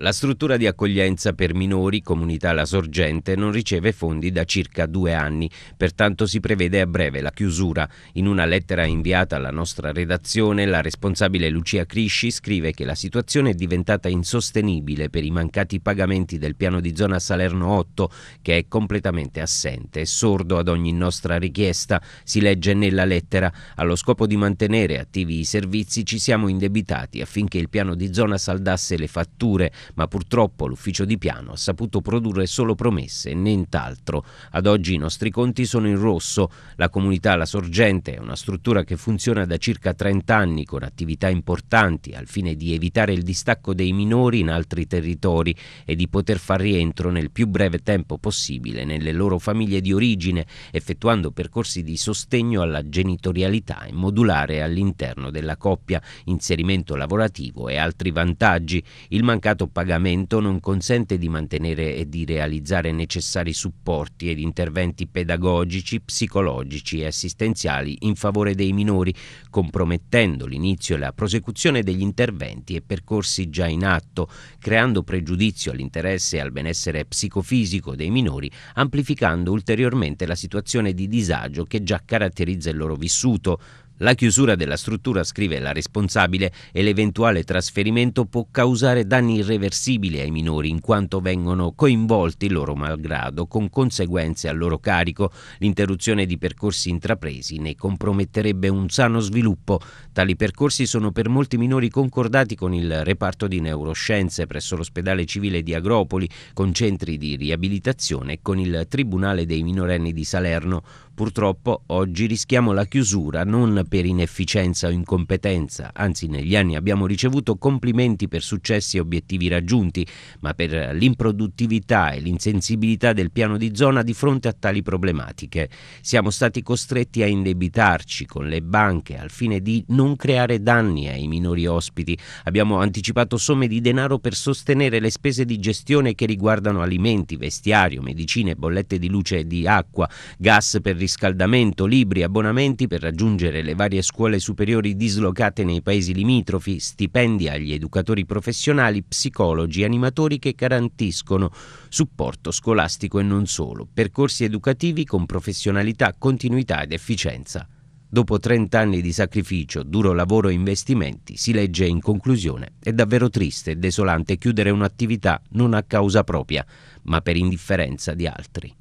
La struttura di accoglienza per minori, comunità La Sorgente, non riceve fondi da circa due anni, pertanto si prevede a breve la chiusura. In una lettera inviata alla nostra redazione, la responsabile Lucia Crisci scrive che la situazione è diventata insostenibile per i mancati pagamenti del piano di zona Salerno 8, che è completamente assente e sordo ad ogni nostra richiesta, si legge nella lettera. Allo scopo di mantenere attivi i servizi ci siamo indebitati affinché il piano di zona saldasse le fatture ma purtroppo l'ufficio di piano ha saputo produrre solo promesse e nient'altro. Ad oggi i nostri conti sono in rosso. La comunità La Sorgente è una struttura che funziona da circa 30 anni con attività importanti al fine di evitare il distacco dei minori in altri territori e di poter far rientro nel più breve tempo possibile nelle loro famiglie di origine, effettuando percorsi di sostegno alla genitorialità e modulare all'interno della coppia, inserimento lavorativo e altri vantaggi. Il mancato pagamento non consente di mantenere e di realizzare necessari supporti ed interventi pedagogici, psicologici e assistenziali in favore dei minori, compromettendo l'inizio e la prosecuzione degli interventi e percorsi già in atto, creando pregiudizio all'interesse e al benessere psicofisico dei minori, amplificando ulteriormente la situazione di disagio che già caratterizza il loro vissuto, la chiusura della struttura, scrive la responsabile, e l'eventuale trasferimento può causare danni irreversibili ai minori in quanto vengono coinvolti loro malgrado con conseguenze al loro carico. L'interruzione di percorsi intrapresi ne comprometterebbe un sano sviluppo. Tali percorsi sono per molti minori concordati con il reparto di neuroscienze presso l'ospedale civile di Agropoli, con centri di riabilitazione e con il Tribunale dei minorenni di Salerno. Purtroppo oggi rischiamo la chiusura non per inefficienza o incompetenza, anzi negli anni abbiamo ricevuto complimenti per successi e obiettivi raggiunti, ma per l'improduttività e l'insensibilità del piano di zona di fronte a tali problematiche. Siamo stati costretti a indebitarci con le banche al fine di non creare danni ai minori ospiti. Abbiamo anticipato somme di denaro per sostenere le spese di gestione che riguardano alimenti, vestiario, medicine, bollette di luce e di acqua, gas per risparmiare riscaldamento, libri, abbonamenti per raggiungere le varie scuole superiori dislocate nei paesi limitrofi, stipendi agli educatori professionali, psicologi, animatori che garantiscono supporto scolastico e non solo, percorsi educativi con professionalità, continuità ed efficienza. Dopo 30 anni di sacrificio, duro lavoro e investimenti, si legge in conclusione, è davvero triste e desolante chiudere un'attività non a causa propria, ma per indifferenza di altri.